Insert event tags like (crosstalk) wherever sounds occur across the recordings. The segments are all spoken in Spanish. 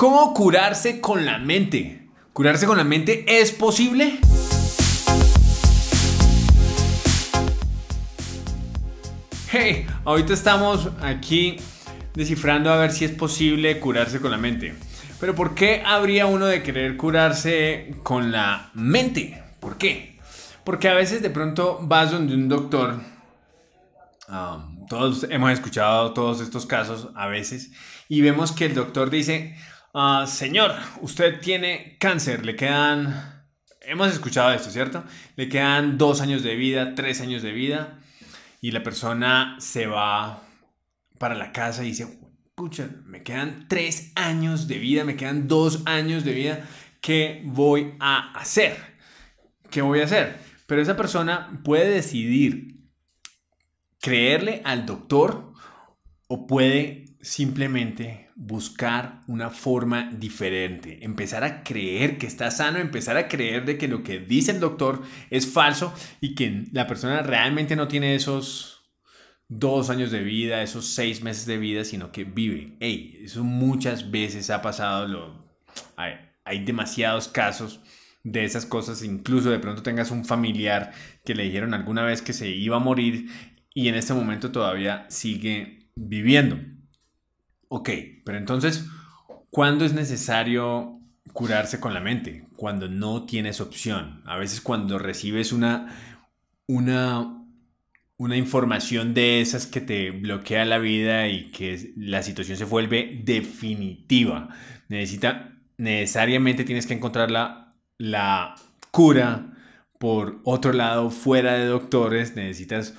¿Cómo curarse con la mente? ¿Curarse con la mente es posible? Hey, ahorita estamos aquí descifrando a ver si es posible curarse con la mente. Pero ¿por qué habría uno de querer curarse con la mente? ¿Por qué? Porque a veces de pronto vas donde un doctor um, todos hemos escuchado todos estos casos a veces y vemos que el doctor dice, Ah, señor, usted tiene cáncer, le quedan... Hemos escuchado esto, ¿cierto? Le quedan dos años de vida, tres años de vida, y la persona se va para la casa y dice, Escucha, me quedan tres años de vida, me quedan dos años de vida, ¿qué voy a hacer? ¿Qué voy a hacer? Pero esa persona puede decidir creerle al doctor o puede simplemente buscar una forma diferente, empezar a creer que está sano, empezar a creer de que lo que dice el doctor es falso y que la persona realmente no tiene esos dos años de vida, esos seis meses de vida, sino que vive. eso muchas veces ha pasado. hay, hay demasiados casos de esas cosas. Incluso de pronto tengas un familiar que le dijeron alguna vez que se iba a morir y en este momento todavía sigue viviendo. Ok, pero entonces, ¿cuándo es necesario curarse con la mente? Cuando no tienes opción. A veces cuando recibes una, una, una información de esas que te bloquea la vida y que la situación se vuelve definitiva. Necesita, necesariamente tienes que encontrar la, la cura por otro lado, fuera de doctores, necesitas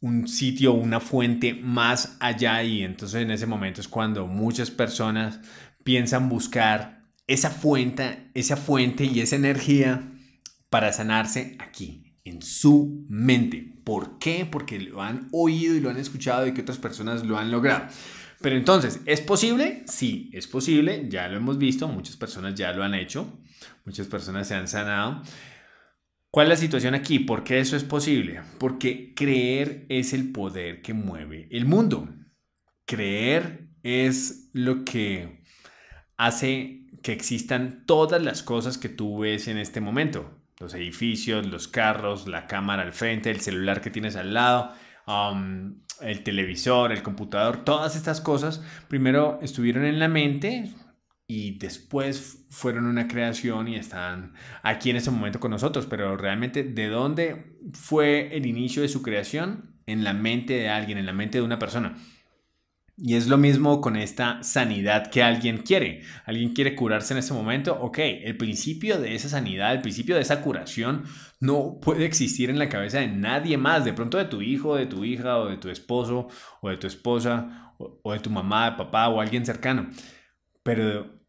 un sitio, una fuente más allá y entonces en ese momento es cuando muchas personas piensan buscar esa fuente, esa fuente y esa energía para sanarse aquí, en su mente. ¿Por qué? Porque lo han oído y lo han escuchado y que otras personas lo han logrado. Pero entonces, ¿es posible? Sí, es posible, ya lo hemos visto, muchas personas ya lo han hecho, muchas personas se han sanado. ¿Cuál es la situación aquí? ¿Por qué eso es posible? Porque creer es el poder que mueve el mundo. Creer es lo que hace que existan todas las cosas que tú ves en este momento. Los edificios, los carros, la cámara al frente, el celular que tienes al lado, um, el televisor, el computador, todas estas cosas primero estuvieron en la mente, y después fueron una creación y están aquí en este momento con nosotros, pero realmente de dónde fue el inicio de su creación en la mente de alguien, en la mente de una persona. Y es lo mismo con esta sanidad que alguien quiere. Alguien quiere curarse en ese momento. Ok, el principio de esa sanidad, el principio de esa curación no puede existir en la cabeza de nadie más. De pronto de tu hijo, de tu hija, o de tu esposo, o de tu esposa, o, de tu mamá, de papá, o alguien cercano. Pero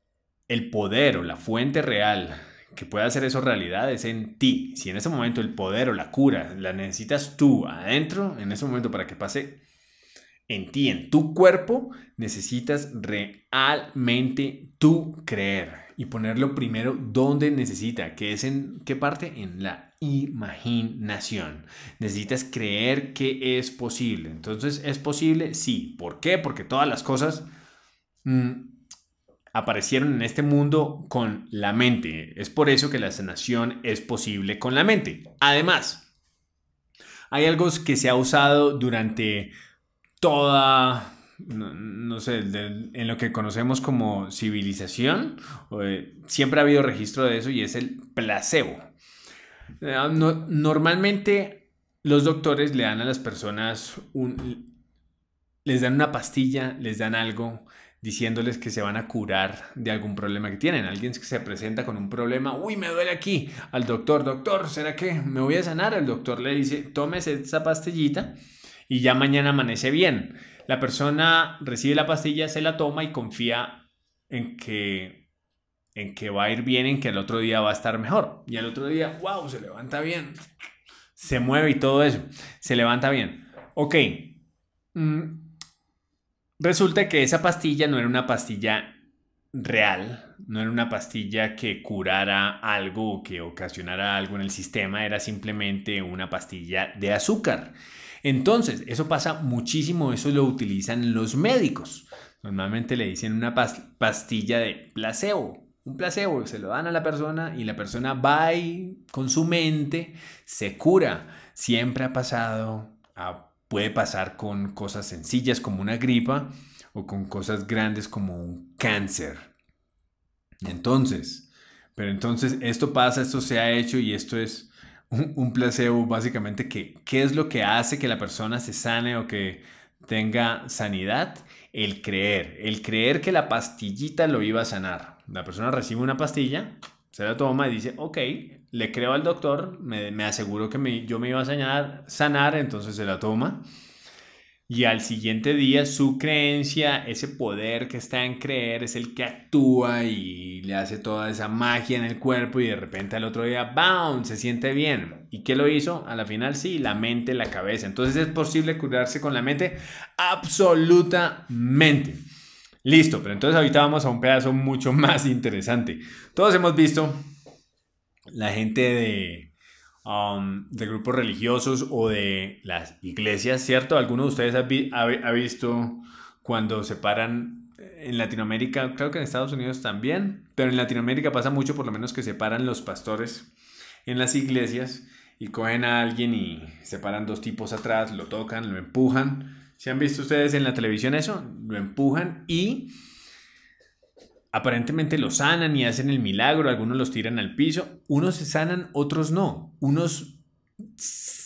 el poder o la fuente real que pueda hacer eso realidad es en ti. Si en ese momento el poder o la cura la necesitas tú adentro, en ese momento para que pase en ti, en tu cuerpo, necesitas realmente tú creer y ponerlo primero donde necesita, que es en qué parte? En la imaginación. Necesitas creer que es posible. Entonces, ¿es posible? Sí. ¿Por qué? Porque todas las cosas... Mm, aparecieron en este mundo con la mente. Es por eso que la sanación es posible con la mente. Además, hay algo que se ha usado durante toda, no, sé, en lo que conocemos como civilización. Eh, siempre ha habido registro de eso y es el placebo. Eh, normalmente los doctores le dan a las personas un... Les dan una pastilla, les dan algo, diciéndoles que se van a curar de algún problema que tienen. Alguien que se presenta con un problema, uy, me duele aquí, al doctor, doctor, ¿será que me voy a sanar? El doctor le dice, tómese esa pastillita y ya mañana amanece bien. La persona recibe la pastilla, se la toma y confía en que en que va a ir bien, en que el otro día va a estar mejor. Y al otro día, wow, se levanta bien, se mueve y todo eso, se levanta bien. Ok, mm, Resulta que esa pastilla no era una pastilla real, no era una pastilla que curara algo o que ocasionara algo en el sistema, era simplemente una pastilla de azúcar. Entonces, eso pasa muchísimo, eso lo utilizan los médicos. Normalmente le dicen una pastilla de placebo. Un placebo se lo dan a la persona y la persona va y con su mente se cura. Siempre ha pasado, a... Puede pasar con cosas sencillas como una gripa o con cosas grandes como un cáncer. Entonces, pero entonces esto pasa, esto se ha hecho y esto es un, placebo básicamente que qué es lo que hace que la persona se sane o que tenga sanidad, el creer, el creer que la pastillita lo iba a sanar. La persona recibe una pastilla, se la toma y dice, ok, le creo al doctor, me, aseguro que yo me iba a sanar, sanar, entonces se la toma. Y al siguiente día su creencia, ese poder que está en creer, es el que actúa y le hace toda esa magia en el cuerpo y de repente al otro día, ¡bam!, se siente bien. ¿Y qué lo hizo? A la final sí, la mente, la cabeza. Entonces es posible curarse con la mente absolutamente. Listo, pero entonces ahorita vamos a un pedazo mucho (laughs) más interesante. Todos hemos visto la gente de, um, de grupos religiosos o de las iglesias, ¿cierto? Algunos de ustedes ha, visto cuando se paran eh, en Latinoamérica? Creo que en Estados Unidos también, pero en Latinoamérica pasa mucho, por lo menos que se paran los pastores en las iglesias y cogen a alguien y separan dos tipos atrás, lo tocan, lo empujan ¿Se han visto ustedes en la televisión eso, lo empujan y aparentemente lo sanan y hacen el milagro, algunos los tiran al piso, unos se sanan, otros no, unos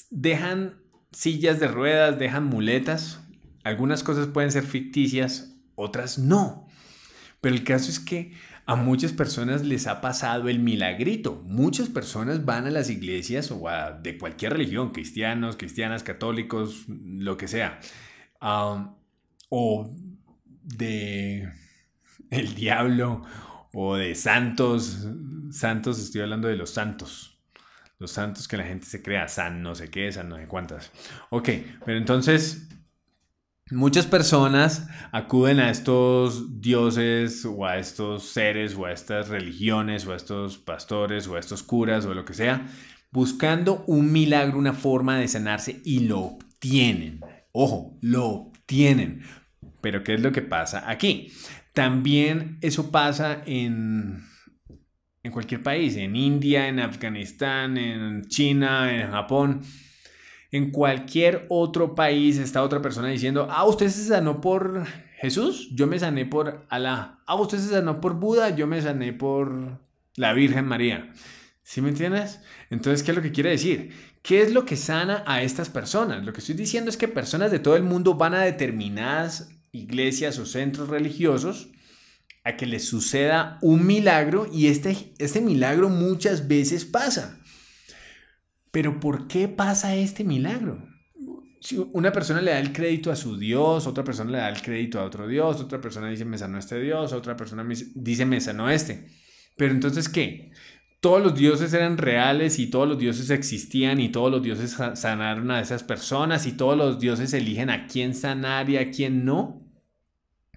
dejan sillas de ruedas, dejan muletas, algunas cosas pueden ser ficticias, otras no. Pero el caso es que a muchas personas les ha pasado el milagrito. Muchas personas van a las iglesias o a, de cualquier religión, cristianos, cristianas, católicos, lo que sea o de el diablo o de santos. Santos, estoy hablando de los santos. Los santos que la gente se crea, san no sé qué, san no sé cuántas. Ok, pero entonces muchas personas acuden a estos dioses o a estos seres o a estas religiones o a estos pastores o a estos curas o lo que sea, buscando un milagro, una forma de sanarse y lo obtienen. Ojo, lo obtienen. Pero ¿qué es lo que pasa aquí? También eso pasa en, en cualquier país, en India, en Afganistán, en China, en Japón. En cualquier otro país está otra persona diciendo, ah, usted se sanó por Jesús, yo me sané por Alá. Ah, usted se sanó por Buda, yo me sané por la Virgen María. ¿Sí me entiendes? Entonces, ¿qué es lo que quiere decir? ¿Qué es lo que sana a estas personas? Lo que estoy diciendo es que personas de todo el mundo van a determinadas iglesias o centros religiosos a que les suceda un milagro y este, este milagro muchas veces pasa. Pero ¿por qué pasa este milagro? Si una persona le da el crédito a su Dios, otra persona le da el crédito a otro Dios, otra persona dice me sanó este Dios, otra persona dice me sanó este. Pero entonces, ¿qué? todos los dioses eran reales y todos los dioses existían y todos los dioses sanaron a esas personas y todos los dioses eligen a quién sanar y a quién no.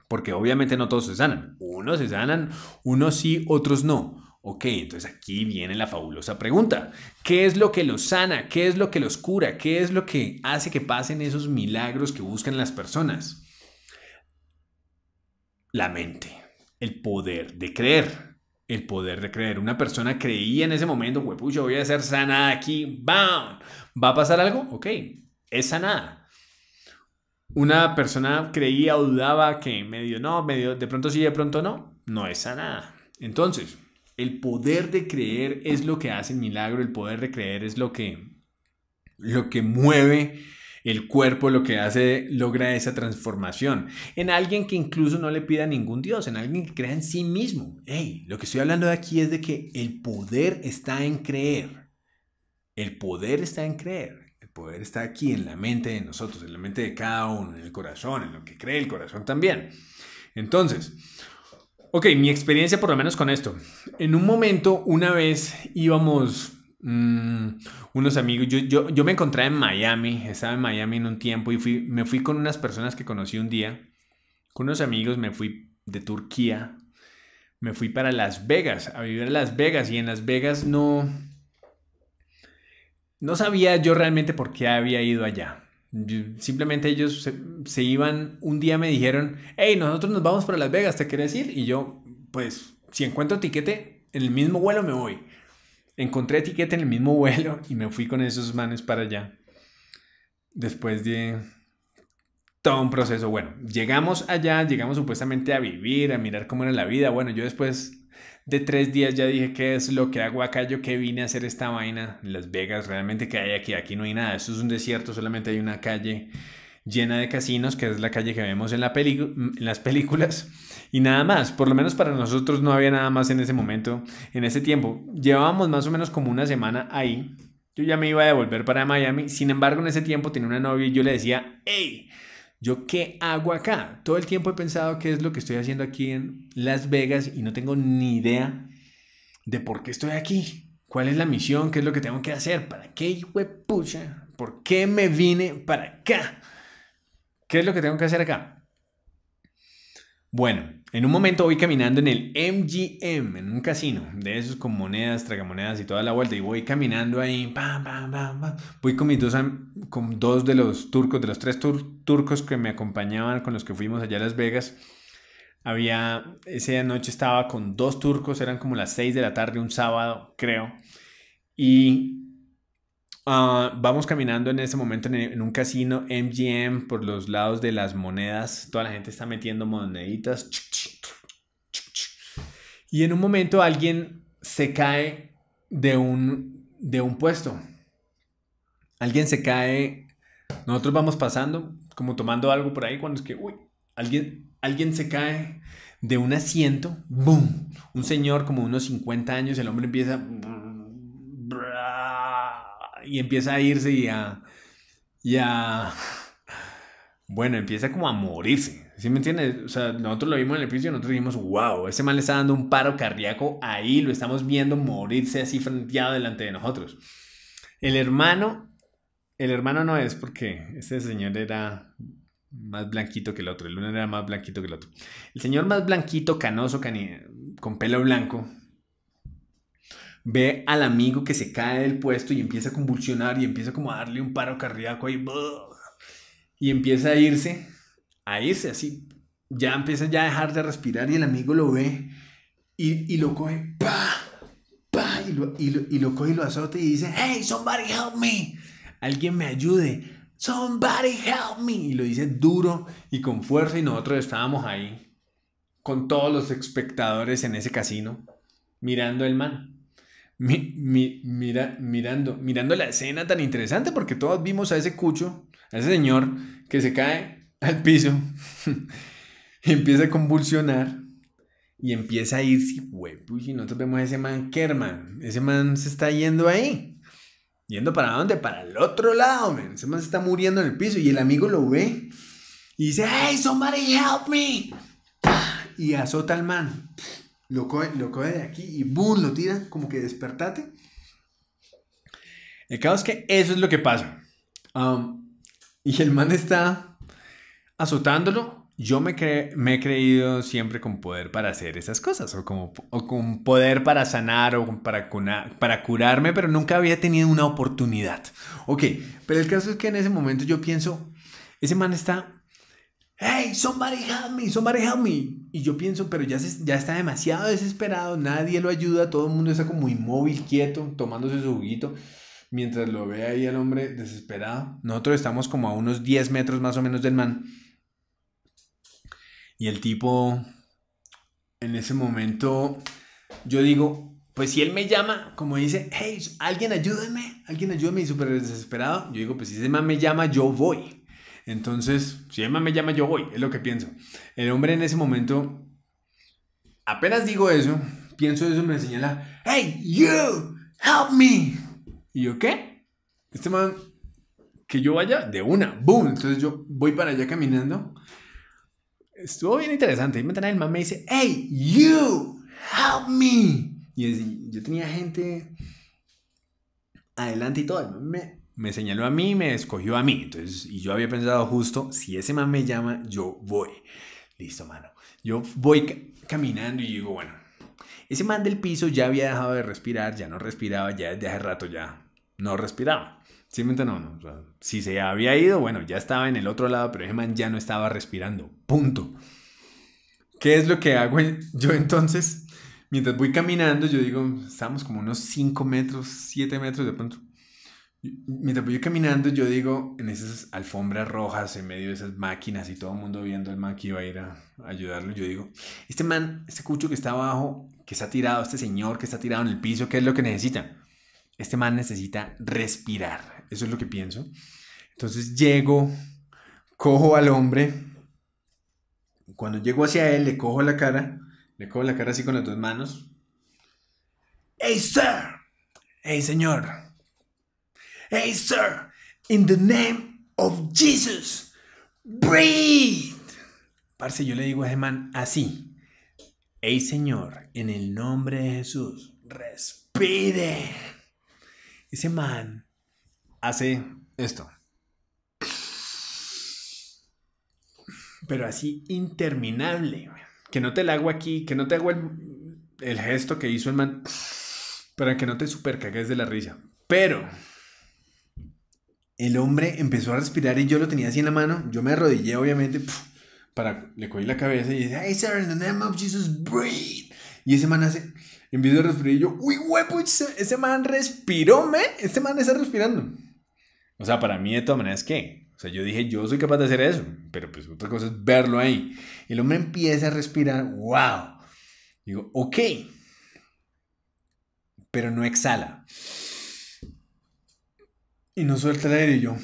Porque obviamente no todos se sanan. Unos se sanan, unos sí, otros no. Ok, entonces aquí viene la fabulosa pregunta. ¿Qué es lo que los sana? ¿Qué es lo que los cura? ¿Qué es lo que hace que pasen esos milagros que buscan las personas? La mente, el poder de creer el poder de creer. Una persona creía en ese momento, yo voy a ser sanada aquí, ¡bam! ¿Va a pasar algo? Ok, es sanada. Una persona creía o dudaba que medio no, medio de pronto sí, de pronto no, no es sanada. Entonces, el poder de creer es lo que hace el milagro, el poder de creer es lo que, lo que mueve el cuerpo lo que hace, logra esa transformación en alguien que incluso no le pida a ningún Dios, en alguien que crea en sí mismo. lo que estoy hablando de aquí es de que el poder está en creer. El poder está en creer. El poder está aquí en la mente de nosotros, en la mente de cada uno, en el corazón, en lo que cree el corazón también. Entonces, ok, mi experiencia por lo menos con esto. En un momento, una vez íbamos Mm, unos amigos, yo, yo, me encontré en Miami, estaba en Miami en un tiempo y me fui con unas personas que conocí un día, con unos amigos me fui de Turquía, me fui para Las Vegas, a vivir a Las Vegas y en Las Vegas no, no sabía yo realmente por qué había ido allá. simplemente ellos se, iban, un día me dijeron, hey, nosotros nos vamos para Las Vegas, ¿te quieres ir? Y yo, pues, si encuentro tiquete, en el mismo vuelo me voy encontré etiqueta en el mismo (laughs) vuelo y me fui con esos manes para allá. Después de todo un proceso, bueno, llegamos allá, llegamos supuestamente a vivir, a mirar cómo era la vida. Bueno, yo después de tres días ya dije qué es lo que hago acá, yo que vine a hacer esta vaina. Las Vegas, realmente que hay aquí, aquí no hay nada, esto es un desierto, solamente hay una calle llena de casinos, que es la calle que vemos en, la en las películas y nada más. Por lo menos para nosotros no había nada más en ese momento, en ese tiempo. Llevábamos más o menos como una semana ahí. Yo ya me iba a devolver para Miami. Sin embargo, en ese tiempo tenía una novia y yo le decía, hey, ¿yo qué hago acá? Todo el tiempo he pensado qué es lo que estoy haciendo aquí en Las Vegas y no tengo ni idea de por qué estoy aquí. ¿Cuál es la misión? ¿Qué es lo que tengo que hacer? ¿Para qué, hijo ¿Por qué me vine para acá? ¿Qué es lo que tengo que hacer acá? Bueno, en un momento voy caminando en el MGM, en un casino, de esos con monedas, tragamonedas y toda la vuelta, y voy caminando ahí, pam, pam, pam, pam. voy con mis dos, con dos de los turcos, de los tres turcos que me acompañaban, con los que fuimos allá a Las Vegas. Había, esa noche estaba con dos turcos, eran como las 6 de la tarde, un sábado, creo, y Ah, vamos caminando en ese momento en, un casino MGM por los lados de las monedas. Toda la gente está metiendo moneditas. Y en un momento alguien se cae de un, de un puesto. Alguien se cae. Nosotros vamos pasando, como tomando algo por ahí, cuando es que, alguien, alguien se cae de un asiento. ¡Boom! Un señor como unos 50 años, el hombre empieza y empieza a irse y a, Bueno, empieza como a morirse. ¿Sí me entiendes? O sea, nosotros lo vimos en el episodio nosotros dijimos, wow, ese man le está dando un paro cardíaco ahí, lo estamos viendo morirse así frenteado delante de nosotros. El hermano, el hermano no es porque este señor era más blanquito que el otro, el uno era más blanquito que el otro. El señor más blanquito, canoso, con pelo blanco, ve al amigo que se cae del puesto y empieza a convulsionar y empieza como a darle un paro cardíaco y, y empieza a irse, a irse así. Ya empieza ya a dejar de respirar y el amigo lo ve y, y lo coge, ¡pa! ¡pa! Y lo, y, lo, coge y lo azota y dice, ¡Hey, somebody help me! Alguien me ayude. Somebody help me. Y lo dice duro y con fuerza y nosotros estábamos ahí con todos los espectadores en ese casino mirando el man mira, mirando, mirando la escena tan interesante porque todos vimos a ese cucho, a ese señor que se cae al piso, (laughs) y empieza a convulsionar y empieza a irse, güey, y pues, nosotros vemos a ese man Kerman, ese man se está yendo ahí. ¿Yendo para dónde? Para el otro lado, man. Ese man se está muriendo en el piso y el amigo lo ve y dice, hey, somebody help me. Y azota al man lo coge, lo de aquí y boom, lo tira, como que despertate. El caso es que eso es lo que pasa. y el man está azotándolo. Yo me, me he creído siempre con poder para hacer esas cosas, o, como, o con poder para sanar o para, para curarme, pero nunca había tenido una oportunidad. Ok, pero el caso es que en ese momento yo pienso, ese man está hey, somebody help me, somebody help me. Y yo pienso, pero ya, ya está demasiado desesperado, nadie lo ayuda, todo el mundo está como inmóvil, quieto, tomándose su juguito. Mientras lo ve ahí el hombre desesperado, nosotros estamos como a unos 10 metros más o menos del man. Y el tipo, en ese momento, yo digo, pues si él me llama, como dice, hey, alguien ayúdame, alguien ayúdeme, y súper desesperado, yo digo, pues si ese man me llama, yo voy. Entonces, si Emma me llama, yo voy, es lo que pienso. El hombre en ese momento, apenas digo eso, pienso eso, me señala, hey, you, help me. ¿Y yo qué? Este man, que yo vaya de una, boom. Entonces yo voy para allá caminando. Estuvo bien interesante. Y me el man, me dice, hey, you, help me. Y yo tenía gente adelante y todo. Me me señaló a mí, me escogió a mí. Entonces, y yo había pensado justo, si ese man me llama, yo voy. Listo, mano. Yo voy caminando y digo, bueno, ese man del piso ya había dejado de respirar, ya no respiraba, ya desde hace rato ya no respiraba. Simplemente no, no. si se había ido, bueno, ya estaba en el otro lado, pero ese man ya no estaba respirando. Punto. ¿Qué es lo que hago yo entonces? Mientras voy caminando, yo digo, estamos como unos 5 metros, 7 metros de punto Mientras voy caminando, yo digo, en esas alfombras rojas, en medio de esas máquinas y todo el mundo viendo El man que iba a ir a, ayudarlo, yo digo, este man, este cucho que está abajo, que está tirado, este señor que está tirado en el piso, ¿qué es lo que necesita? Este man necesita respirar, eso es lo que pienso. Entonces llego, cojo al hombre, cuando llego hacia él, le cojo la cara, le cojo la cara así con las dos manos. ¡Hey, sir! ¡Hey, señor! Hey, sir, in the name of Jesus, breathe. Parce, yo le digo a ese man así. Hey, señor, en el nombre de Jesús, respire. Ese man hace esto. Pero así interminable. Que no te la hago aquí, que no te hago el, el gesto que hizo el man, para que no te supercagues de la risa. Pero el hombre empezó a respirar y yo lo tenía así en la mano. Yo me arrodillé, obviamente, para, le cogí la cabeza y dice Hey, sir, the name Jesus, breathe. Y ese man hace, empiezo a respirar y yo, uy, huevo, pues, ese, man respiró, me. Este man está respirando. O sea, para mí, de todas maneras, ¿qué? O sea, yo dije, yo soy capaz de hacer eso, pero pues otra cosa es verlo ahí. El hombre empieza a respirar, wow. Digo, ok, pero no exhala. Y no suelta el aire y yo.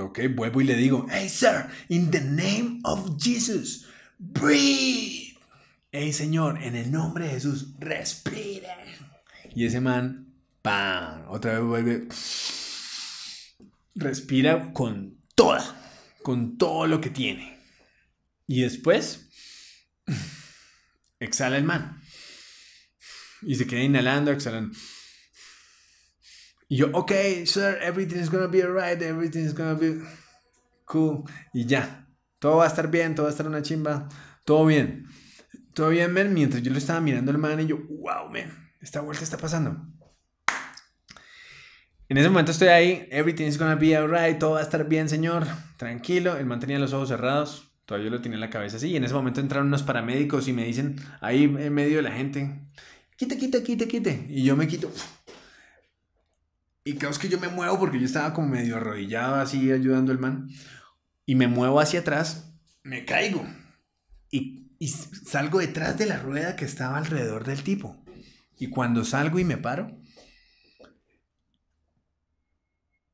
ok, vuelvo y le digo, hey sir, in the name of Jesus, breathe. Hey señor, en el nombre de Jesús, respira. Y ese man, ¡pam! Otra vez vuelve. Respira con toda, con todo lo que tiene. Y después, exhala el man. Y se queda inhalando, exhalando. Y yo, ok, sir, everything going gonna be alright, going gonna be cool. Y ya, todo va a estar bien, todo va a estar una chimba, todo bien. Todo bien, Mientras yo lo estaba mirando el man y yo, wow, men, esta vuelta está pasando. En ese momento estoy ahí, everything going gonna be alright, todo va a estar bien, señor, tranquilo. El man tenía los ojos cerrados, todavía lo tenía la cabeza así. Y en ese momento entraron unos paramédicos y me dicen, ahí en medio de la gente, quite, quite, quite, quite. Y yo me quito. Y claro, que yo me muevo porque yo estaba como medio arrodillado así ayudando al man. Y me muevo hacia atrás, me caigo. Y, salgo detrás de la rueda que estaba alrededor del tipo. Y cuando salgo y me paro,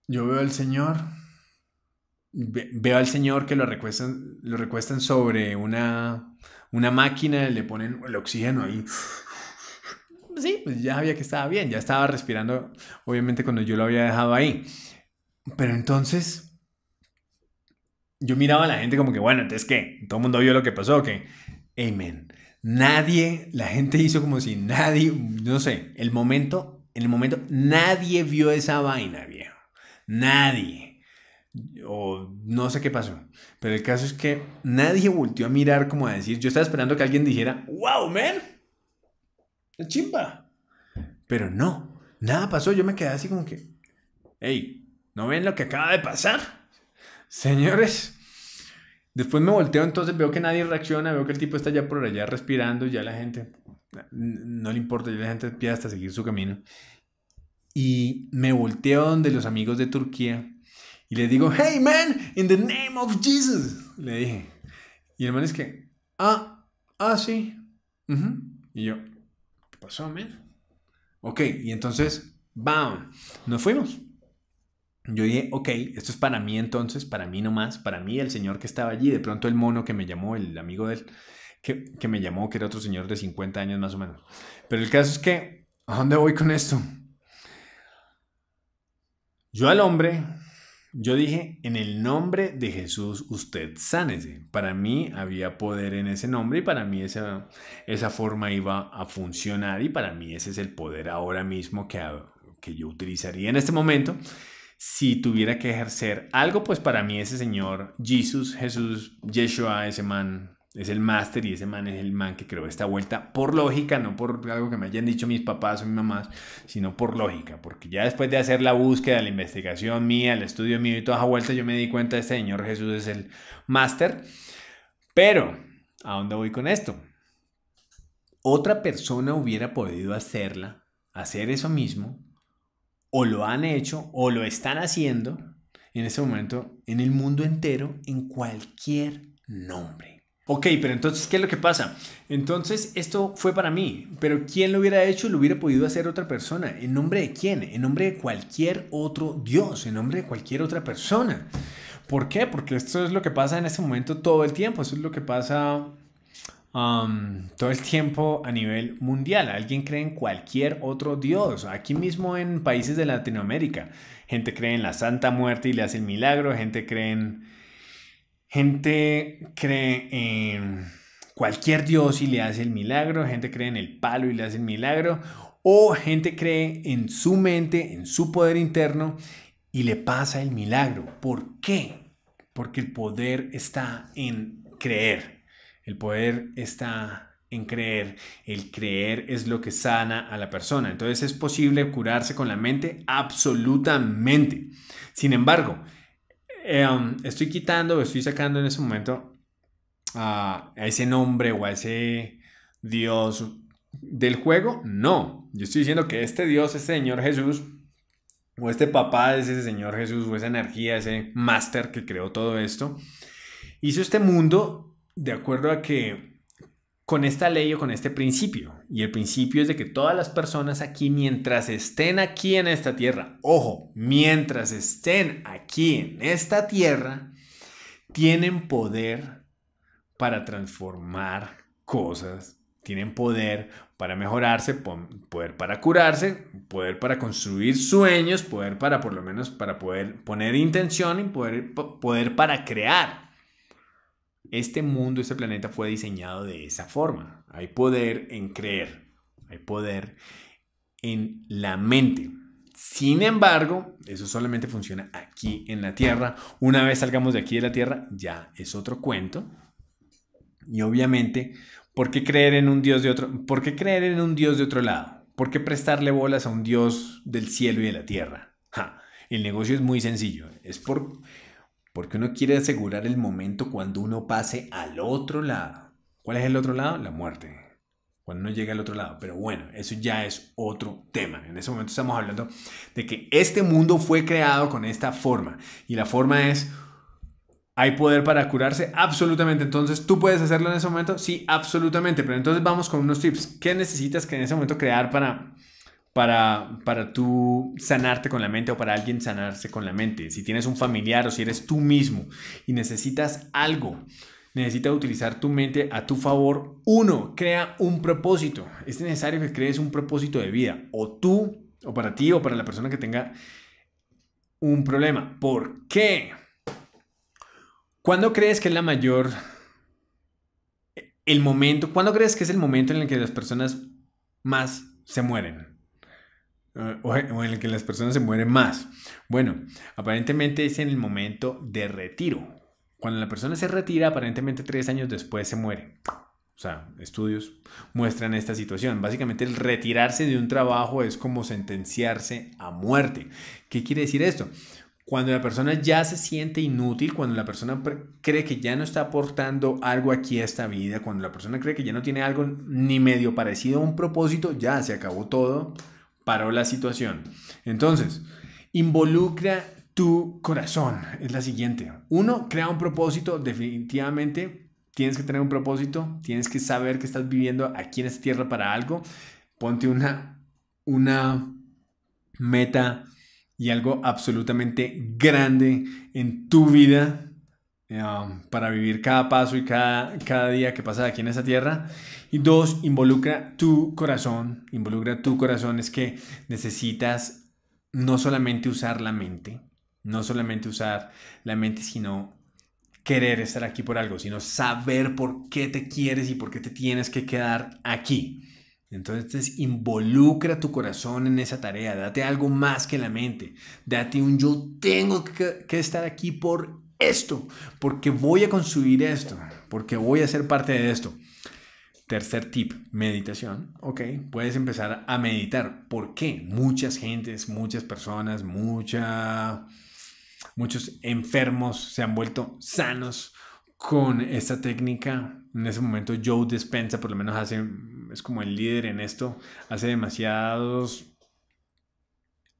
yo veo al señor, veo al señor que lo recuestan, lo recuestan sobre una, una máquina, le ponen el oxígeno ahí sí, pues ya sabía que estaba bien, ya estaba respirando, obviamente cuando yo lo había dejado ahí. Pero entonces, yo miraba a la gente como que, bueno, entonces que todo el mundo vio lo que pasó, que, amen. Nadie, la gente hizo como si nadie, no sé, el momento, en el momento, nadie vio esa vaina, viejo. Nadie. O no sé qué pasó. Pero el caso es que nadie volvió a mirar como a decir, yo estaba esperando que alguien dijera, wow, man, la chimba. Pero no, nada pasó. Yo me quedé así como que, hey, ¿no ven lo que acaba de pasar? Señores. Después me volteo, entonces veo que nadie reacciona, veo que el tipo está ya por allá respirando, ya la gente no le importa, ya la gente pide hasta seguir su camino. Y me volteo donde los amigos de Turquía y le digo, hey man, in the name of Jesus, le dije. Y el man es que, ah, ah, sí. Y yo, pasó, amén. Ok, y entonces, ¡bam! Nos fuimos. Yo dije, ok, esto es para mí entonces, para mí nomás, para mí el señor que estaba allí, de pronto el mono que me llamó, el amigo del que, que me llamó, que era otro señor de 50 años más o menos. Pero el caso es que, ¿a dónde voy con esto? Yo al hombre yo dije, en el nombre de Jesús usted sánese. Para mí había poder en ese nombre y para mí esa, esa forma iba a funcionar y para mí ese es el poder ahora mismo que, que yo utilizaría en este momento. Si tuviera que ejercer algo, pues para mí ese señor Jesús, Jesús, Yeshua, ese man es el máster y ese man es el man que creó esta vuelta por lógica, no por algo que me hayan dicho mis papás o mis mamás, sino por lógica, porque ya después de hacer la búsqueda, la investigación mía, el estudio mío y toda las vuelta, yo me di cuenta de este señor Jesús es el máster. Pero, ¿a dónde voy con esto? Otra persona hubiera podido hacerla, hacer eso mismo, o lo han hecho, o lo están haciendo en ese momento en el mundo entero, en cualquier nombre. Ok, pero entonces, ¿qué es lo que pasa? Entonces, esto fue para mí, pero ¿quién lo hubiera hecho? Lo hubiera podido hacer otra persona. ¿En nombre de quién? En nombre de cualquier otro Dios, en nombre de cualquier otra persona. ¿Por qué? Porque esto es lo que pasa en este momento todo el tiempo, eso es lo que pasa um, todo el tiempo a nivel mundial. Alguien cree en cualquier otro Dios, aquí mismo en países de Latinoamérica. Gente cree en la Santa Muerte y le hace el milagro, gente cree en Gente cree en cualquier dios y le hace el milagro, gente cree en el palo y le hace el milagro, o gente cree en su mente, en su poder interno y le pasa el milagro. ¿Por qué? Porque el poder está en creer. El poder está en creer. El creer es lo que sana a la persona. Entonces es posible curarse con la mente absolutamente. Sin embargo, eh, um, estoy quitando o estoy sacando en ese momento a ese nombre o a ese Dios del juego. No, yo estoy diciendo que este Dios, este Señor Jesús, o este papá de ese Señor Jesús, o esa energía, ese máster que creó todo esto, hizo este mundo de acuerdo a que con esta ley o con este principio. Y el principio es de que todas las personas aquí, mientras estén aquí en esta tierra, ojo, mientras estén aquí en esta tierra, tienen poder para transformar cosas, tienen poder para mejorarse, poder para curarse, poder para construir sueños, poder para por lo menos para poder poner intención y poder, poder para crear este mundo, este planeta fue diseñado de esa forma. Hay poder en creer, hay poder en la mente. Sin embargo, eso solamente funciona aquí en la Tierra. Una vez salgamos de aquí de la Tierra, ya es otro cuento. Y obviamente, ¿por qué creer en un Dios de otro? ¿Por creer en un Dios de otro lado? ¿Por qué prestarle bolas a un Dios del cielo y de la tierra? el negocio es muy sencillo. Es por porque uno quiere asegurar el momento cuando uno pase al otro lado. ¿Cuál es el otro lado? La muerte. Cuando uno llega al otro lado. Pero bueno, eso ya es otro tema. En ese momento estamos hablando de que este mundo fue creado con esta forma. Y la forma es, ¿hay poder para curarse? Absolutamente. Entonces, ¿tú puedes hacerlo en ese momento? Sí, absolutamente. Pero entonces vamos con unos tips. ¿Qué necesitas que en ese momento crear para para, para tú sanarte con la mente o para alguien sanarse con la mente. Si tienes un familiar o si eres tú mismo y necesitas algo, necesitas utilizar tu mente a tu favor. Uno, crea un propósito. Es necesario que crees un propósito de vida, o tú, o para ti, o para la persona que tenga un problema. ¿Por qué? ¿Cuándo crees que es la mayor... El momento, ¿cuándo crees que es el momento en el que las personas más se mueren? Ah, o en el que las personas se mueren más. Bueno, aparentemente es en el momento de retiro. Cuando la persona se retira, aparentemente tres años después se muere. O sea, estudios muestran esta situación. Básicamente el retirarse de un trabajo es como sentenciarse a muerte. ¿Qué quiere decir esto? Cuando la persona ya se siente inútil, cuando la persona cree que ya no está aportando algo aquí a esta vida, cuando la persona cree que ya no tiene algo ni medio parecido a un propósito, ya se acabó todo, paró la situación. Entonces, involucra tu corazón. Es la siguiente. Uno, crea un propósito. Definitivamente tienes que tener un propósito. Tienes que saber que estás viviendo aquí en esta tierra para algo. Ponte una, una meta y algo absolutamente grande en tu vida eh, um, para vivir cada paso y cada, cada día que pasa aquí en esta tierra. Y dos, involucra tu corazón, involucra tu corazón es que necesitas no solamente usar la mente, no solamente usar la mente, sino querer estar aquí por algo, sino saber por qué te quieres y por qué te tienes que quedar aquí. Entonces involucra tu corazón en esa tarea, date algo más que la mente, date un yo tengo que, que, estar aquí por esto, porque voy a construir esto, porque voy a ser parte de esto. Tercer tip, meditación. Ok, puedes empezar a meditar. ¿Por qué? Muchas gentes, muchas personas, muchos enfermos se han vuelto sanos con esta técnica. En ese momento Joe Dispensa, por lo menos hace, es como el líder en esto, hace demasiados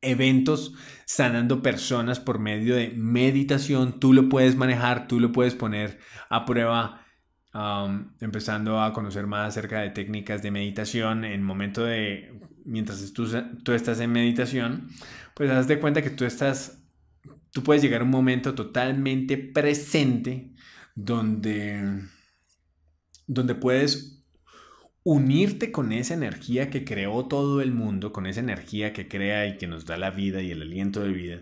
eventos sanando personas por medio de meditación. Tú lo puedes manejar, tú lo puedes poner a prueba Um, empezando a conocer más acerca de técnicas de meditación en momento de, mientras tú, tú estás en meditación, pues haz de cuenta que tú estás, tú puedes llegar a un momento totalmente presente donde, donde puedes unirte con esa energía que creó todo el mundo, con esa energía que crea y que nos da la vida y el aliento de vida,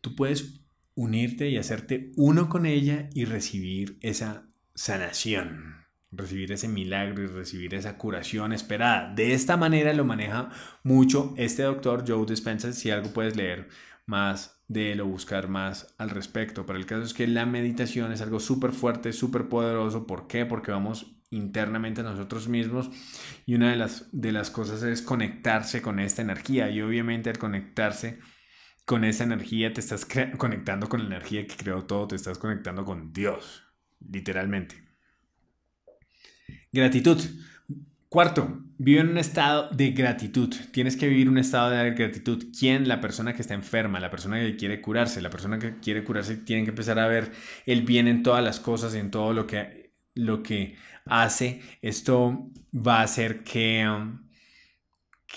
tú puedes unirte y hacerte uno con ella y recibir esa sanación, recibir ese milagro y recibir esa curación esperada. De esta manera lo maneja mucho este doctor Joe Dispenza. Si algo puedes leer más de lo buscar más al respecto. Pero el caso es que la meditación es algo súper fuerte, súper poderoso. ¿Por qué? Porque vamos internamente a nosotros mismos y una de las, de las cosas es conectarse con esta energía y obviamente al conectarse con esa energía te estás conectando con la energía que creó todo, te estás conectando con Dios, literalmente. Gratitud. Cuarto, vive en un estado de gratitud. Tienes que vivir un estado de gratitud. ¿Quién? La persona que está enferma, la persona que quiere curarse, la persona que quiere curarse tiene que empezar a ver el bien en todas las cosas, y en todo lo que, lo que hace. Esto va a hacer que,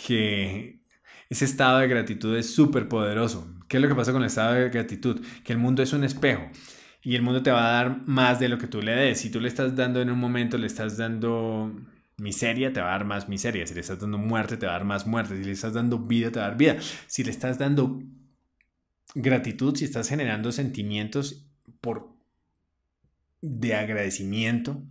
que ese estado de gratitud es súper poderoso. ¿Qué es lo que pasa con el estado de gratitud? Que el mundo es un espejo y el mundo te va a dar más de lo que tú le des. Si tú le estás dando en un momento, le estás dando miseria, te va a dar más miseria. Si le estás dando muerte, te va a dar más muerte. Si le estás dando vida, te va a dar vida. Si le estás dando gratitud, si estás generando sentimientos por de agradecimiento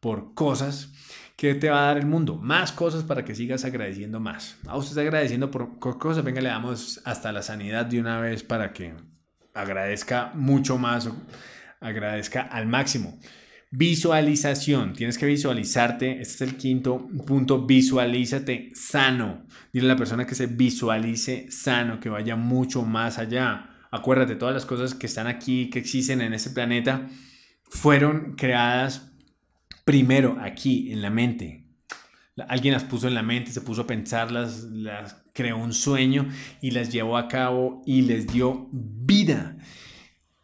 por cosas que te va a dar el mundo, más cosas para que sigas agradeciendo más. A usted está agradeciendo por cosas, venga, le damos hasta la sanidad de una vez para que agradezca mucho más, agradezca al máximo. Visualización, tienes que visualizarte, este es el quinto punto, visualízate sano. Dile a la persona que se visualice sano, que vaya mucho más allá. Acuérdate, todas las cosas que están aquí, que existen en este planeta, fueron creadas primero aquí en la mente, alguien las puso en la mente, se puso a pensarlas, las creó un sueño y las llevó a cabo y les dio vida.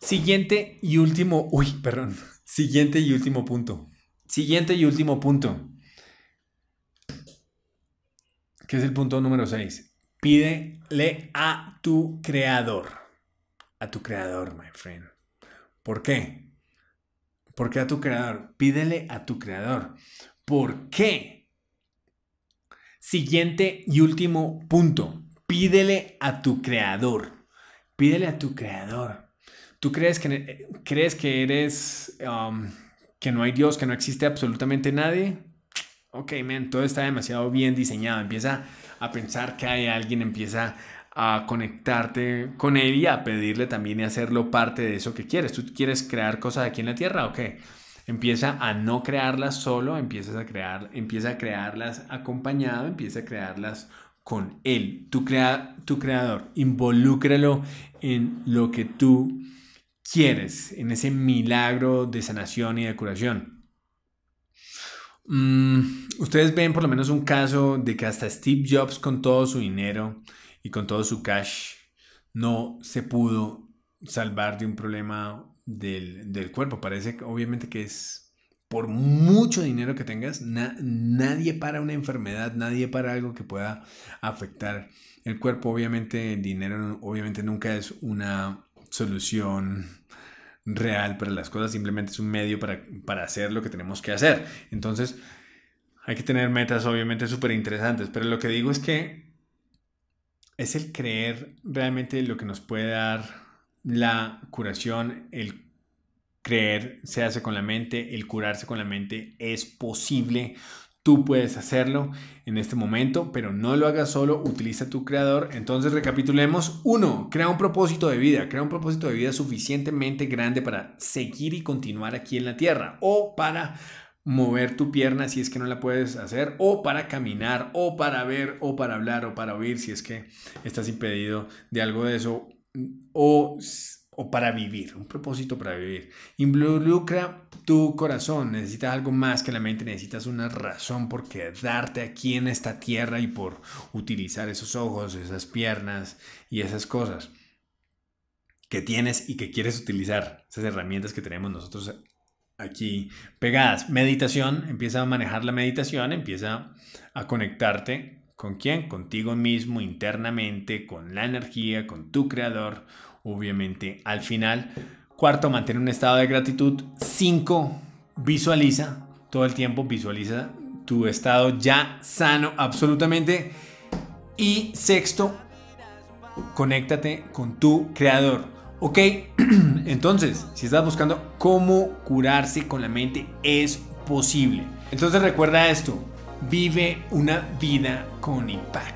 Siguiente y último, uy, perdón, siguiente y último punto. Siguiente y último punto. ¿Qué es el punto número 6. Pídele a tu creador. A tu creador, my friend. ¿Por qué? ¿Por qué a tu creador? Pídele a tu creador. ¿Por qué? Siguiente y último punto. Pídele a tu creador. Pídele a tu creador. Tú crees que, crees que eres, um, que no hay Dios, que no existe absolutamente nadie. Ok, man, todo está demasiado bien diseñado. Empieza a pensar que hay alguien, empieza a conectarte con él y a pedirle también y hacerlo parte de eso que quieres. ¿Tú quieres crear cosas aquí en la Tierra o qué? Empieza a no crearlas solo, a crear, empieza a crearlas acompañado, empieza a crearlas con él, tu, crea, creador. Involúcralo en lo que tú quieres, en ese milagro de sanación y de curación. Mm, ustedes ven por lo menos un caso de que hasta Steve Jobs con todo su dinero y con todo su cash no se pudo salvar de un problema del, cuerpo. Parece obviamente que es por mucho dinero que tengas, nadie para una enfermedad, nadie para algo que pueda afectar el cuerpo. Obviamente el dinero obviamente nunca es una solución real para las cosas, simplemente es un medio para, para hacer lo que tenemos que hacer. Entonces, hay que tener metas obviamente súper interesantes, pero lo que digo es que es el creer realmente lo que nos puede dar la curación, el creer se hace con la mente, el curarse con la mente es posible. Tú puedes hacerlo en este momento, pero no lo hagas solo, utiliza tu creador. Entonces recapitulemos. Uno, crea un propósito de vida, crea un propósito de vida suficientemente grande para seguir y continuar aquí en la Tierra o para mover tu pierna si es que no la puedes hacer, o para caminar, o para ver, o para hablar, o para oír si es que estás impedido de algo de eso, o, o para vivir, un propósito para vivir. Involucra tu corazón, necesitas algo más que la mente, necesitas una razón por quedarte aquí en esta tierra y por utilizar esos ojos, esas piernas y esas cosas que tienes y que quieres utilizar, esas herramientas que tenemos nosotros aquí pegadas. Meditación, empieza a manejar la meditación, empieza a conectarte ¿Con quién? Contigo mismo, internamente, con la energía, con tu creador, obviamente al final. Cuarto, mantener un estado de gratitud. Cinco, visualiza todo el tiempo, visualiza tu estado ya sano absolutamente. Y sexto, conéctate con tu creador. Ok, (clears throat) entonces, si estás buscando cómo curarse con la mente, es posible. Entonces recuerda esto, vive una vida con impacto.